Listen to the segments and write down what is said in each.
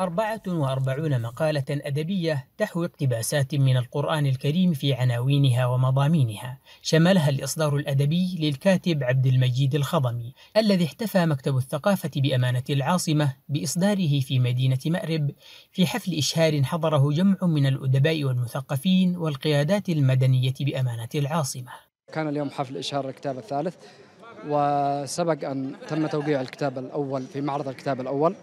44 مقالة أدبية تحوي اقتباسات من القرآن الكريم في عناوينها ومضامينها، شملها الإصدار الأدبي للكاتب عبد المجيد الخضمي، الذي احتفى مكتب الثقافة بأمانة العاصمة بإصداره في مدينة مأرب في حفل إشهار حضره جمع من الأدباء والمثقفين والقيادات المدنية بأمانة العاصمة. كان اليوم حفل إشهار الكتاب الثالث وسبق أن تم توقيع الكتاب الأول في معرض الكتاب الأول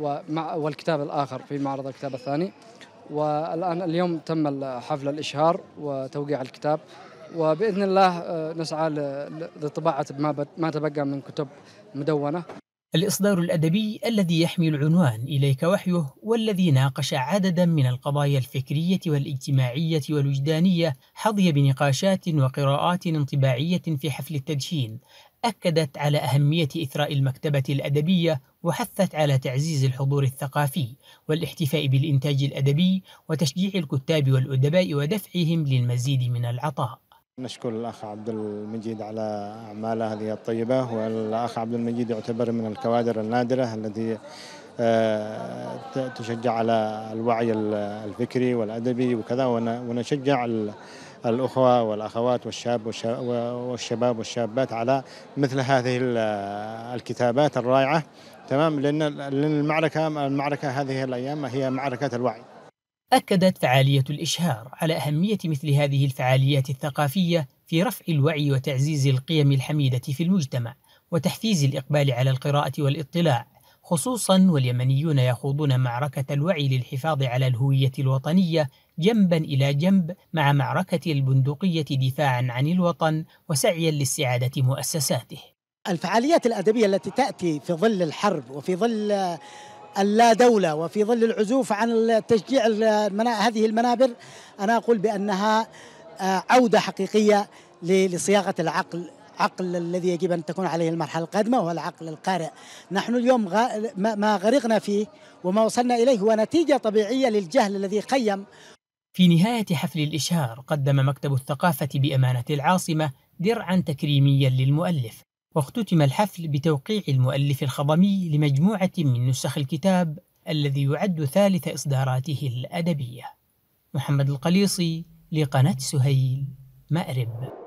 ومع والكتاب الآخر في معرض الكتاب الثاني والآن اليوم تم حفل الإشهار وتوقيع الكتاب وبإذن الله آه، نسعى لطباعة ما تبقى من كتب مدونة الإصدار الأدبي الذي يحمي العنوان إليك وحيه والذي ناقش عددا من القضايا الفكرية والاجتماعية والوجدانية حظي بنقاشات وقراءات انطباعية في حفل التدشين أكدت على أهمية إثراء المكتبة الأدبية وحثت على تعزيز الحضور الثقافي والاحتفاء بالإنتاج الأدبي وتشجيع الكتاب والأدباء ودفعهم للمزيد من العطاء نشكر الأخ عبد المجيد على أعماله هذه الطيبة والأخ عبد المجيد يعتبر من الكوادر النادرة التي آه، تشجع على الوعي الفكري والأدبي وكذا ونشجع الأخوة والأخوات والشاب والشباب والشابات على مثل هذه الكتابات الرائعة تمام لأن المعركة المعركة هذه الأيام هي معركة الوعي أكدت فعالية الإشهار على أهمية مثل هذه الفعاليات الثقافية في رفع الوعي وتعزيز القيم الحميدة في المجتمع وتحفيز الإقبال على القراءة والاطلاع خصوصا واليمنيون يخوضون معركة الوعي للحفاظ على الهوية الوطنية جنبا إلى جنب مع معركة البندقية دفاعا عن الوطن وسعيا لاستعادة مؤسساته الفعاليات الأدبية التي تأتي في ظل الحرب وفي ظل اللا دولة وفي ظل العزوف عن تشجيع هذه المنابر أنا أقول بأنها آه، عودة حقيقية لصياغة العقل العقل الذي يجب أن تكون عليه المرحلة القادمة هو العقل القارئ نحن اليوم ما غرقنا فيه وما وصلنا إليه هو نتيجة طبيعية للجهل الذي خيم في نهاية حفل الإشهار قدم مكتب الثقافة بأمانة العاصمة درعا تكريميا للمؤلف واختتم الحفل بتوقيع المؤلف الخضمي لمجموعة من نسخ الكتاب الذي يعد ثالث إصداراته الأدبية محمد القليصي لقناة سهيل مأرب